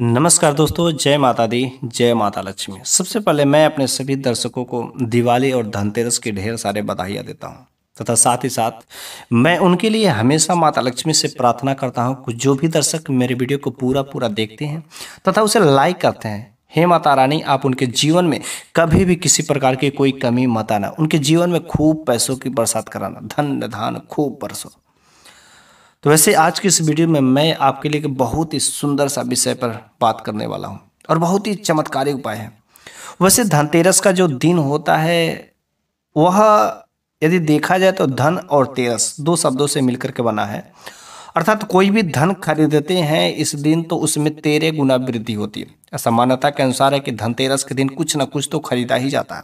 नमस्कार दोस्तों जय माता दी जय माता लक्ष्मी सबसे पहले मैं अपने सभी दर्शकों को दिवाली और धनतेरस के ढेर सारे बधाइयाँ देता हूँ तथा साथ ही साथ मैं उनके लिए हमेशा माता लक्ष्मी से प्रार्थना करता हूँ कि जो भी दर्शक मेरे वीडियो को पूरा पूरा देखते हैं तथा उसे लाइक करते हैं हे माता रानी आप उनके जीवन में कभी भी किसी प्रकार की कोई कमी मत आना उनके जीवन में खूब पैसों की बरसात कराना धन धान खूब बरसो तो वैसे आज की इस वीडियो में मैं आपके लिए बहुत ही सुंदर सा विषय पर बात करने वाला हूँ और बहुत ही चमत्कारी उपाय है वैसे धनतेरस का जो दिन होता है वह यदि देखा जाए तो धन और तेरस दो शब्दों से मिलकर के बना है अर्थात कोई भी धन खरीदते हैं इस दिन तो उसमें तेरह गुना वृद्धि होती है असमानता के अनुसार है कि धनतेरस के दिन कुछ ना कुछ तो खरीदा ही जाता है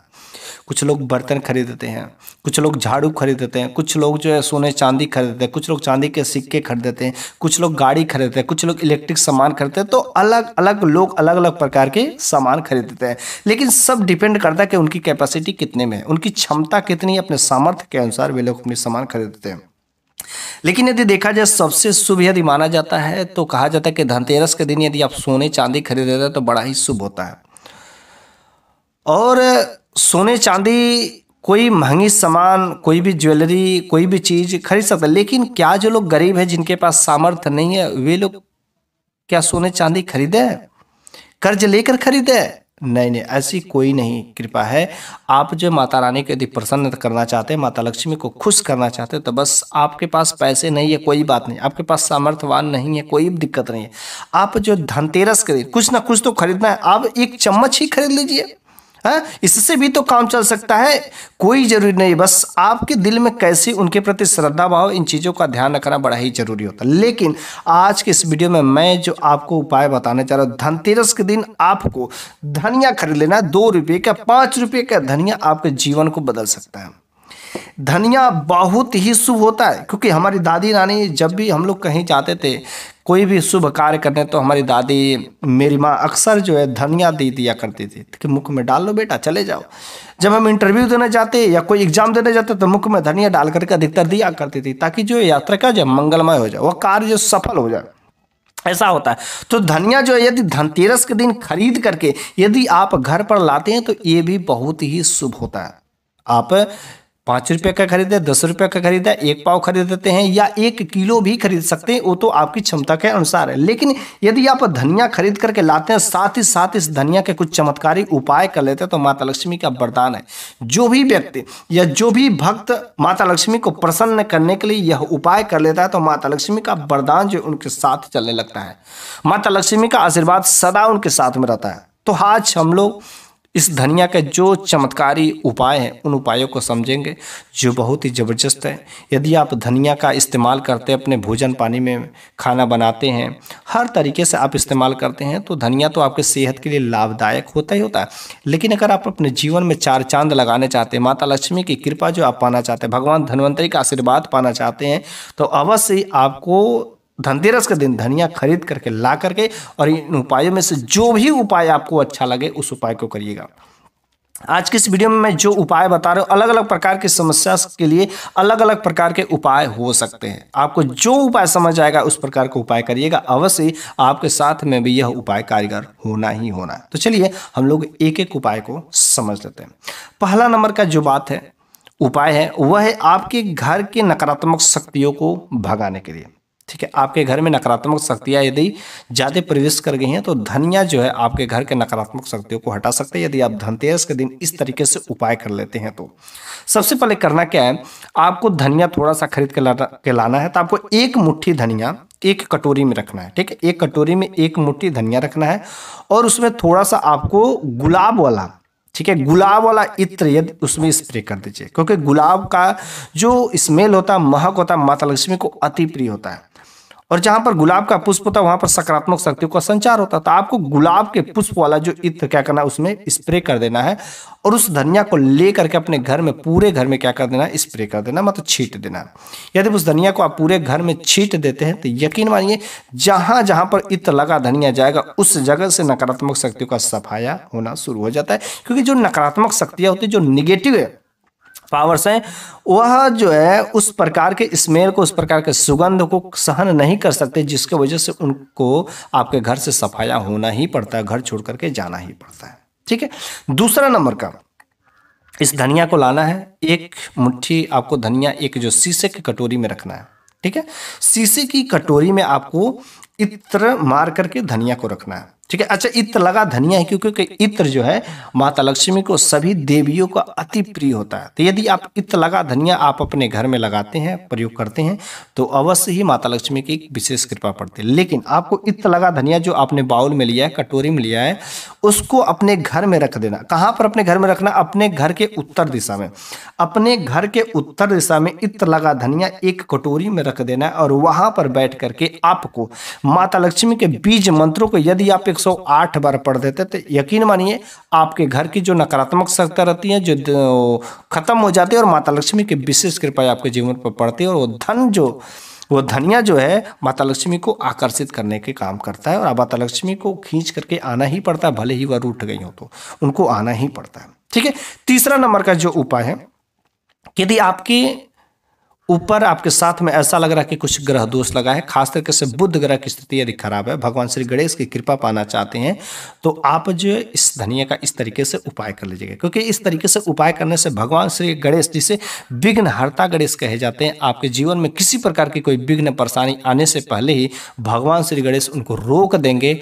कुछ लोग बर्तन खरीदते हैं कुछ लोग झाड़ू खरीदते हैं कुछ लोग जो है सोने चांदी खरीदते हैं कुछ लोग चांदी के सिक्के खरीदते हैं कुछ लोग गाड़ी खरीदते हैं कुछ लोग इलेक्ट्रिक सामान खरीदते हैं तो अलग अलग लोग अलग अलग प्रकार के सामान खरीदते हैं लेकिन सब डिपेंड करता है कि उनकी कैपेसिटी कितने में है उनकी क्षमता कितनी है अपने सामर्थ्य के अनुसार वे लोग अपने सामान खरीदते हैं लेकिन यदि देखा जाए सबसे शुभ यदि माना जाता है तो कहा जाता है कि धनतेरस के दिन यदि आप सोने चांदी खरीद लेते हैं तो बड़ा ही शुभ होता है और सोने चांदी कोई महंगी सामान कोई भी ज्वेलरी कोई भी चीज़ खरीद सकता है लेकिन क्या जो लोग गरीब हैं जिनके पास सामर्थ्य नहीं है वे लोग क्या सोने चांदी खरीदे कर्ज लेकर खरीदे नहीं नहीं ऐसी कोई नहीं कृपा है आप जो माता रानी को यदि प्रसन्न करना चाहते हैं माता लक्ष्मी को खुश करना चाहते हैं तो बस आपके पास पैसे नहीं है कोई बात नहीं आपके पास सामर्थ्यवान नहीं है कोई दिक्कत नहीं है आप जो धनतेरस करें कुछ ना कुछ तो खरीदना है आप एक चम्मच ही खरीद लीजिए है हाँ, इससे भी तो काम चल सकता है कोई जरूरी नहीं बस आपके दिल में कैसे उनके प्रति श्रद्धा भाव इन चीज़ों का ध्यान रखना बड़ा ही जरूरी होता है लेकिन आज के इस वीडियो में मैं जो आपको उपाय बताने चाह रहा हूँ धनतेरस के दिन आपको धनिया खरीद लेना दो रुपये का पाँच रुपये का धनिया आपके जीवन को बदल सकता है धनिया बहुत ही शुभ होता है क्योंकि हमारी दादी नानी जब भी हम लोग कहीं जाते थे कोई भी शुभ कार्य करने तो हमारी दादी मेरी माँ अक्सर जो है धनिया दे दिया करती थी कि मुख में डाल लो बेटा चले जाओ जब हम इंटरव्यू देने जाते या कोई एग्जाम देने जाते तो मुख में धनिया डाल करके अधिकतर दिया करती थी ताकि जो यात्रा का जो मंगलमय हो जाए वह कार्य जो सफल हो जाए ऐसा होता है तो धनिया जो है यदि धनतेरस के दिन खरीद करके यदि आप घर पर लाते हैं तो ये भी बहुत ही शुभ होता है आप पाँच रुपये का खरीदे दस रुपये का खरीदा एक पाव खरीद देते हैं या एक किलो भी खरीद सकते हैं वो तो आपकी क्षमता के अनुसार है लेकिन यदि आप धनिया खरीद करके लाते हैं साथ ही साथ इस धनिया के कुछ चमत्कारी उपाय कर लेते हैं तो माता लक्ष्मी का वरदान है जो भी व्यक्ति या जो भी भक्त माता लक्ष्मी को प्रसन्न करने के लिए यह उपाय कर लेता है तो माता लक्ष्मी का वरदान जो उनके साथ चलने लगता है माता लक्ष्मी का आशीर्वाद सदा उनके साथ में रहता है तो आज हम लोग इस धनिया के जो चमत्कारी उपाय हैं उन उपायों को समझेंगे जो बहुत ही ज़बरदस्त है यदि आप धनिया का इस्तेमाल करते अपने भोजन पानी में खाना बनाते हैं हर तरीके से आप इस्तेमाल करते हैं तो धनिया तो आपके सेहत के लिए लाभदायक होता ही होता है लेकिन अगर आप अपने जीवन में चार चांद लगाने चाहते हैं माता लक्ष्मी की कृपा जो आप पाना चाहते हैं भगवान धन्वंतरी का आशीर्वाद पाना चाहते हैं तो अवश्य आपको धनतेरस के दिन धनिया खरीद करके ला करके और इन उपायों में से जो भी उपाय आपको अच्छा लगे उस उपाय को करिएगा आज की इस वीडियो में मैं जो उपाय बता रहा हूँ अलग अलग प्रकार की समस्या के लिए अलग अलग प्रकार के उपाय हो सकते हैं आपको जो उपाय समझ आएगा उस प्रकार का उपाय करिएगा अवश्य आपके साथ में भी यह उपाय कारगर होना ही होना है तो चलिए हम लोग एक एक उपाय को समझ लेते हैं पहला नंबर का जो बात है उपाय है वह है आपके घर के नकारात्मक शक्तियों को भगाने के लिए ठीक है आपके घर में नकारात्मक शक्तियाँ यदि ज़्यादा प्रवेश कर गई हैं तो धनिया जो है आपके घर के नकारात्मक शक्तियों को हटा सकते हैं यदि आप धनतेरस के दिन इस तरीके से उपाय कर लेते हैं तो सबसे पहले करना क्या है आपको धनिया थोड़ा सा खरीद के लाना के लाना है तो आपको एक मुट्ठी धनिया एक कटोरी में रखना है ठीक है एक कटोरी में एक मुट्ठी धनिया रखना है और उसमें थोड़ा सा आपको गुलाब वाला ठीक है गुलाब वाला इत्र यदि उसमें स्प्रे कर दीजिए क्योंकि गुलाब का जो स्मेल होता है महक होता है माता लक्ष्मी को अति प्रिय होता है और जहां पर गुलाब का पुष्प होता है वहां पर सकारात्मक शक्तियों का संचार होता है तो आपको गुलाब के पुष्प वाला जो इत्र क्या करना है उसमें स्प्रे कर देना है और उस धनिया को लेकर के अपने घर में पूरे घर में क्या कर देना है स्प्रे कर देना मतलब छीट देना यदि उस धनिया को आप पूरे घर में छीट देते हैं तो यकीन मानिए जहां जहां पर इत्र लगा धनिया जाएगा उस जगह से नकारात्मक शक्तियों का सफाया होना शुरू हो जाता है क्योंकि जो नकारात्मक शक्तियाँ होती है जो निगेटिव पावर्स हैं वह जो है उस प्रकार के स्मेल को उस प्रकार के सुगंध को सहन नहीं कर सकते जिसके वजह से उनको आपके घर से सफाया होना ही पड़ता है घर छोड़ करके जाना ही पड़ता है ठीक है दूसरा नंबर का इस धनिया को लाना है एक मुट्ठी आपको धनिया एक जो शीशे की कटोरी में रखना है ठीक है शीशे की कटोरी में आपको इत्र मार करके धनिया को रखना है ठीक है अच्छा इत्र लगा धनिया है क्योंकि इत्र जो है माता लक्ष्मी को सभी देवियों का अति प्रिय होता है तो यदि आप इत्र लगा धनिया आप अपने घर में लगाते हैं प्रयोग करते हैं तो अवश्य ही माता लक्ष्मी की विशेष कृपा पड़ती है लेकिन आपको इत्र लगा धनिया जो आपने बाउल में लिया है कटोरी में लिया है उसको अपने घर में रख देना कहाँ पर अपने घर में रखना अपने घर के उत्तर दिशा में अपने घर के उत्तर दिशा में इत्र लगा धनिया एक कटोरी में रख देना है और वहां पर बैठ करके आपको माता लक्ष्मी के बीज मंत्रों को यदि आप एक 108 बार पढ़ देते तो यकीन मानिए आपके घर की जो नकारात्मक शक्तियाँ रहती हैं जो खत्म हो जाती है और माता लक्ष्मी की विशेष कृपा आपके जीवन पर पड़ती है और वो धन जो वो धनिया जो है माता लक्ष्मी को आकर्षित करने के काम करता है और माता लक्ष्मी को खींच करके आना ही पड़ता है भले ही वह रूठ गई हो तो उनको आना ही पड़ता है ठीक है तीसरा नंबर का जो उपाय है यदि आपकी ऊपर आपके साथ में ऐसा लग रहा है कि कुछ ग्रह दोष लगा है खास तरीके से बुद्ध ग्रह की स्थिति यदि खराब है भगवान श्री गणेश की कृपा पाना चाहते हैं तो आप जो इस धनिया का इस तरीके से उपाय कर लीजिएगा क्योंकि इस तरीके से उपाय करने से भगवान श्री गणेश जिसे विघ्नहर्ता गणेश कहे जाते हैं आपके जीवन में किसी प्रकार की कोई विघ्न परेशानी आने से पहले ही भगवान श्री गणेश उनको रोक देंगे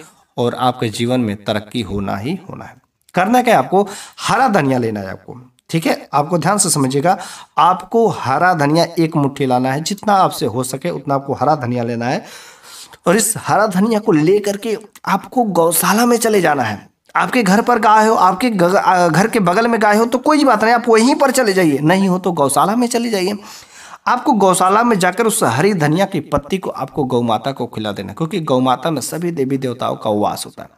और आपके जीवन में तरक्की होना ही होना है करना क्या है आपको हरा धनिया लेना है आपको ठीक है आपको ध्यान से समझिएगा आपको हरा धनिया एक मुट्ठी लाना है जितना आपसे हो सके उतना आपको हरा धनिया लेना है और इस हरा धनिया को ले करके आपको गौशाला में चले जाना है आपके घर पर गाय हो आपके घर के बगल में गाय हो तो कोई बात नहीं आप वहीं पर चले जाइए नहीं हो तो गौशाला में चले जाइए आपको गौशाला में जाकर उस हरी धनिया की पत्ती को आपको गौ माता को खिला देना क्योंकि गौ माता में सभी देवी देवताओं का वास होता है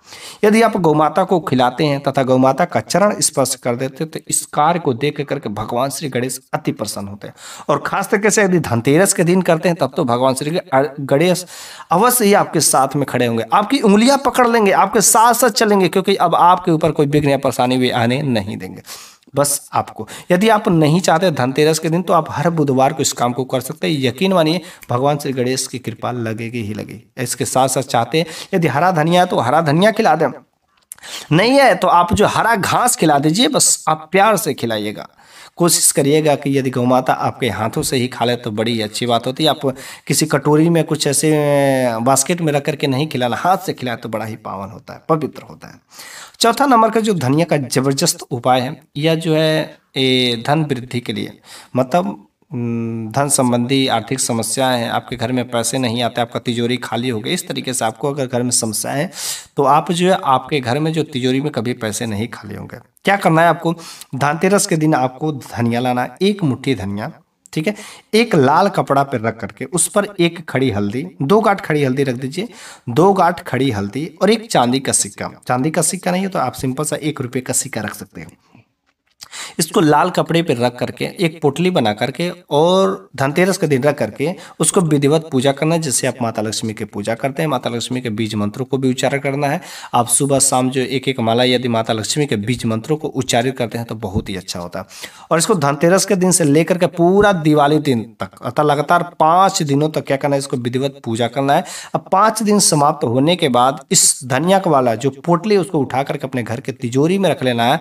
यदि आप गौ माता को खिलाते हैं तथा गौ माता का चरण स्पर्श कर देते हैं तो इस कार्य को देख करके भगवान श्री गणेश अति प्रसन्न होते हैं और खास तरीके से यदि धनतेरस के दिन करते हैं तब तो भगवान श्री गणेश अवश्य ही आपके साथ में खड़े होंगे आपकी उंगलियां पकड़ लेंगे आपके साथ साथ चलेंगे क्योंकि अब आपके ऊपर कोई विघ्न या परेशानी भी आने नहीं देंगे बस आपको यदि आप नहीं चाहते धनतेरस के दिन तो आप हर बुधवार को इस काम को कर सकते हैं यकीन मानिए भगवान श्री गणेश की कृपा लगेगी ही लगेगी इसके साथ साथ चाहते हैं यदि हरा धनिया तो हरा धनिया खिला दें नहीं है तो आप जो हरा घास खिला दीजिए बस आप प्यार से खिलाइएगा कोशिश करिएगा कि यदि गौ माता आपके हाथों से ही खा ले तो बड़ी अच्छी बात होती है आप किसी कटोरी में कुछ ऐसे बास्केट में रख करके नहीं खिला हाथ से खिलाए तो बड़ा ही पावन होता है पवित्र होता है चौथा नंबर का जो धनिया का जबरदस्त उपाय है यह जो है ए, धन वृद्धि के लिए मतलब धन संबंधी आर्थिक समस्याएं हैं आपके घर में पैसे नहीं आते आपका तिजोरी खाली हो गया इस तरीके से आपको अगर घर में समस्याएं हैं तो आप जो है आपके घर में जो तिजोरी में कभी पैसे नहीं खाली होंगे क्या करना है आपको धनतेरस के दिन आपको धनिया लाना है एक मुठ्ठी धनिया ठीक है एक लाल कपड़ा पर रख करके उस पर एक खड़ी हल्दी दो गाठ खड़ी हल्दी रख दीजिए दो गांठ खड़ी हल्दी और एक चांदी का सिक्का चांदी का सिक्का नहीं है तो आप सिंपल सा एक रुपये का सिक्का रख सकते हैं इसको लाल कपड़े पर रख करके एक पोटली बना करके और धनतेरस के दिन रख करके उसको विधिवत पूजा करना है जैसे आप माता लक्ष्मी की पूजा करते हैं माता लक्ष्मी के बीज मंत्रों को भी उच्चारण करना है आप सुबह शाम जो एक एक माला यदि माता लक्ष्मी के बीज मंत्रों को उच्चारित करते हैं तो बहुत ही अच्छा होता है और इसको धनतेरस के दिन से लेकर के पूरा दिवाली दिन तक अर्थात लगातार पाँच दिनों तक क्या करना है इसको विधिवत पूजा करना है अब पाँच दिन समाप्त होने के बाद इस धनिया वाला जो पोटली उसको उठा करके अपने घर के तिजोरी में रख लेना है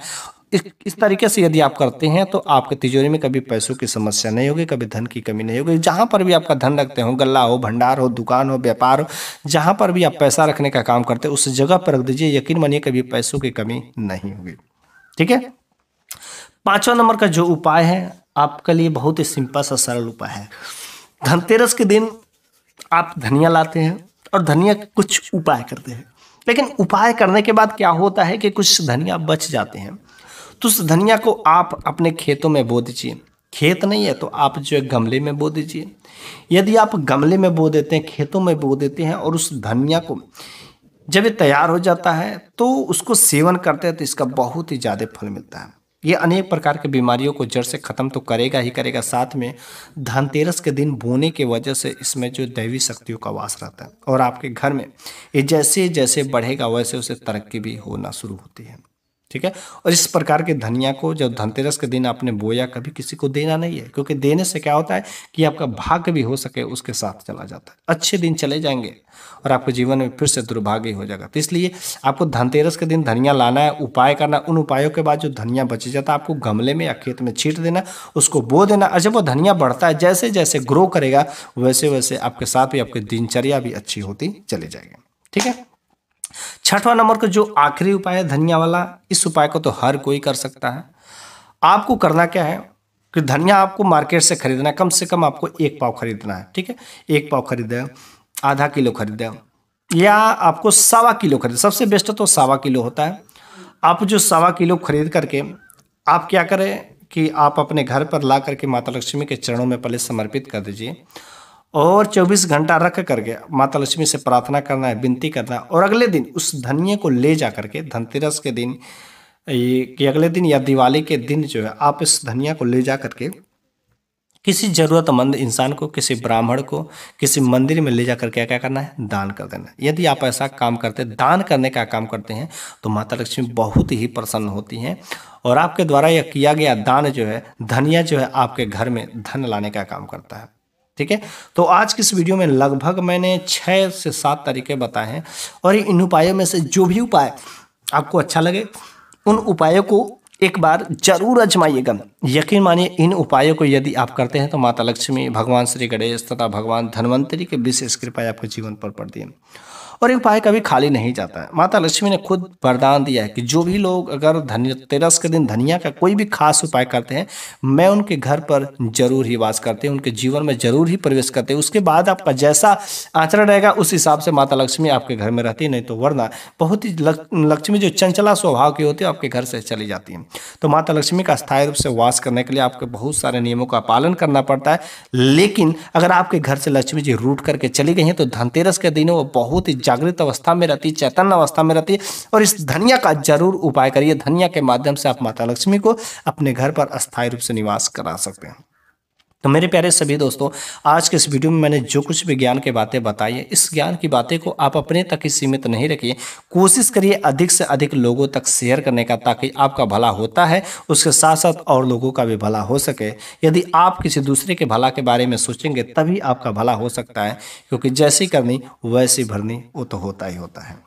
इस इस तरीके से यदि आप करते हैं तो आपके तिजोरी में कभी पैसों की समस्या नहीं होगी कभी धन की कमी नहीं होगी जहाँ पर भी आपका धन रखते हो गला हो भंडार हो दुकान हो व्यापार हो जहाँ पर भी आप पैसा रखने का काम करते हो उस जगह पर रख दीजिए यकीन मानिए कभी पैसों की कमी नहीं होगी ठीक है पाँचवा नंबर का जो उपाय है आपके लिए बहुत ही सिंपल सा सरल उपाय है धनतेरस के दिन आप धनिया लाते हैं और धनिया कुछ उपाय करते हैं लेकिन उपाय करने के बाद क्या होता है कि कुछ धनिया बच जाते हैं तो उस धनिया को आप अपने खेतों में बो दीजिए खेत नहीं है तो आप जो है गमले में बो दीजिए यदि आप गमले में बो देते हैं खेतों में बो देते हैं और उस धनिया को जब ये तैयार हो जाता है तो उसको सेवन करते हैं तो इसका बहुत ही ज़्यादा फल मिलता है ये अनेक प्रकार की बीमारियों को जड़ से ख़त्म तो करेगा ही करेगा साथ में धनतेरस के दिन बोने की वजह से इसमें जो दैवी शक्तियों का वास रहता है और आपके घर में ये जैसे जैसे बढ़ेगा वैसे उसे तरक्की भी होना शुरू होती है ठीक है और इस प्रकार के धनिया को जब धनतेरस के दिन आपने बोया कभी किसी को देना नहीं है क्योंकि देने से क्या होता है कि आपका भाग्य भी हो सके उसके साथ चला जाता है अच्छे दिन चले जाएंगे और आपके जीवन में फिर से दुर्भाग्य हो जाएगा तो इसलिए आपको धनतेरस के दिन धनिया लाना है उपाय करना उन उपायों के बाद जो धनिया बच जाता है आपको गमले में या खेत में छीट देना उसको बो देना और जब वो धनिया बढ़ता है जैसे जैसे ग्रो करेगा वैसे वैसे आपके साथ भी आपकी दिनचर्या भी अच्छी होती चले जाएगी ठीक है छठवां नंबर का जो आखिरी उपाय है धनिया वाला इस उपाय को तो हर कोई कर सकता है आपको करना क्या है कि धनिया आपको मार्केट से खरीदना है कम से कम आपको एक पाव खरीदना है ठीक है एक पाव खरीदे आधा किलो खरीदे या आपको सावा किलो खरीद सबसे बेस्ट तो सावा किलो होता है आप जो सावा किलो खरीद करके आप क्या करें कि आप अपने घर पर ला करके माता लक्ष्मी के चरणों में पहले समर्पित कर दीजिए और 24 घंटा रख करके माता लक्ष्मी से प्रार्थना करना है विनती करना है और अगले दिन उस धनिए को ले जा करके धनतेरस के दिन कि अगले दिन या दिवाली के दिन जो है आप इस धनिया को ले जा करके किसी ज़रूरतमंद इंसान को किसी ब्राह्मण को किसी मंदिर में ले जा करके क्या करना है दान कर देना यदि आप ऐसा काम करते हैं दान करने का काम करते हैं तो माता लक्ष्मी बहुत ही प्रसन्न होती हैं और आपके द्वारा यह किया गया दान जो है धनिया जो है आपके घर में धन लाने का काम करता है ठीक है तो आज की इस वीडियो में लगभग मैंने छः से सात तरीके बताए हैं और इन उपायों में से जो भी उपाय आपको अच्छा लगे उन उपायों को एक बार जरूर अजमाइएगा यकीन मानिए इन उपायों को यदि आप करते हैं तो माता लक्ष्मी भगवान श्री गणेश तथा भगवान धनवंतरी के विशेष कृपा आपके जीवन पर पड़ती है और एक उपाय कभी खाली नहीं जाता है माता लक्ष्मी ने खुद वरदान दिया है कि जो भी लोग अगर धनतेरस के दिन धनिया का कोई भी खास उपाय करते हैं मैं उनके घर पर जरूर ही वास करते हैं उनके जीवन में जरूर ही प्रवेश करते हैं उसके बाद आपका जैसा आचरण रहेगा उस हिसाब से माता लक्ष्मी आपके घर में रहती नहीं तो वरना बहुत ही लक्ष्मी जो चंचला स्वभाव की होती है आपके घर से चली जाती है तो माता लक्ष्मी का स्थायी रूप से वास करने के लिए आपके बहुत सारे नियमों का पालन करना पड़ता है लेकिन अगर आपके घर से लक्ष्मी जी रूट करके चली गई हैं तो धनतेरस के दिनों वो बहुत ही जागृत अवस्था में रहती चैतन्य अवस्था में रहती है और इस धनिया का जरूर उपाय करिए धनिया के माध्यम से आप माता लक्ष्मी को अपने घर पर अस्थायी रूप से निवास करा सकते हैं तो मेरे प्यारे सभी दोस्तों आज के इस वीडियो में मैंने जो कुछ भी ज्ञान की बातें बताई है इस ज्ञान की बातें को आप अपने तक ही सीमित नहीं रखिए कोशिश करिए अधिक से अधिक लोगों तक शेयर करने का ताकि आपका भला होता है उसके साथ साथ और लोगों का भी भला हो सके यदि आप किसी दूसरे के भला के बारे में सोचेंगे तभी आपका भला हो सकता है क्योंकि जैसी करनी वैसी भरनी वो तो होता ही होता है